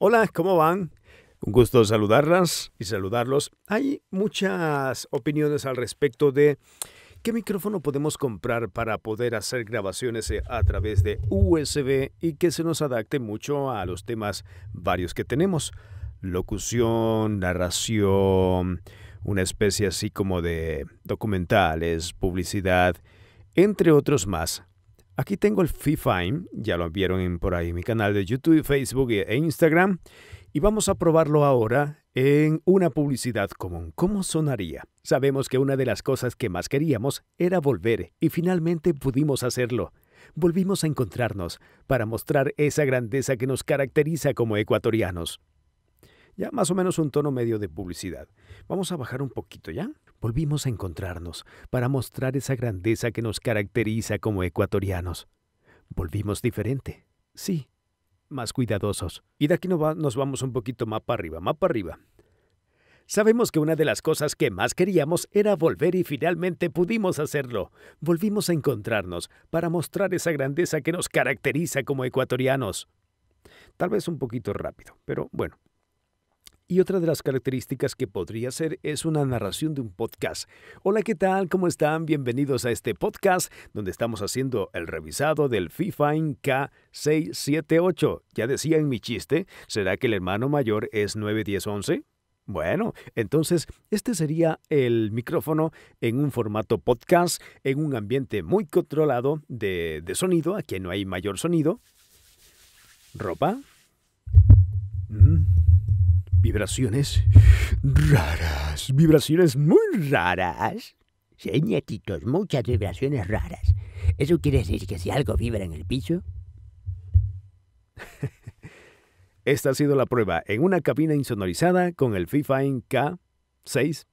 Hola, ¿cómo van? Un gusto saludarlas y saludarlos. Hay muchas opiniones al respecto de qué micrófono podemos comprar para poder hacer grabaciones eh, a través de USB y que se nos adapte mucho a los temas varios que tenemos. Locución, narración, una especie así como de documentales, publicidad, entre otros más. Aquí tengo el FIFINE, ya lo vieron en, por ahí en mi canal de YouTube, Facebook e Instagram. Y vamos a probarlo ahora en una publicidad común. ¿Cómo sonaría? Sabemos que una de las cosas que más queríamos era volver y finalmente pudimos hacerlo. Volvimos a encontrarnos para mostrar esa grandeza que nos caracteriza como ecuatorianos. Ya más o menos un tono medio de publicidad. Vamos a bajar un poquito, ¿ya? Volvimos a encontrarnos para mostrar esa grandeza que nos caracteriza como ecuatorianos. Volvimos diferente. Sí, más cuidadosos. Y de aquí nos vamos un poquito más para arriba, más para arriba. Sabemos que una de las cosas que más queríamos era volver y finalmente pudimos hacerlo. Volvimos a encontrarnos para mostrar esa grandeza que nos caracteriza como ecuatorianos. Tal vez un poquito rápido, pero bueno, y otra de las características que podría ser es una narración de un podcast. Hola, ¿qué tal? ¿Cómo están? Bienvenidos a este podcast donde estamos haciendo el revisado del FIFA K678. Ya decía en mi chiste, ¿será que el hermano mayor es 91011? Bueno, entonces este sería el micrófono en un formato podcast, en un ambiente muy controlado de, de sonido, aquí no hay mayor sonido. Ropa, vibraciones raras, vibraciones muy raras. Sí, muchas vibraciones raras. ¿Eso quiere decir que si algo vibra en el piso? Esta ha sido la prueba en una cabina insonorizada con el FIFINE K 6,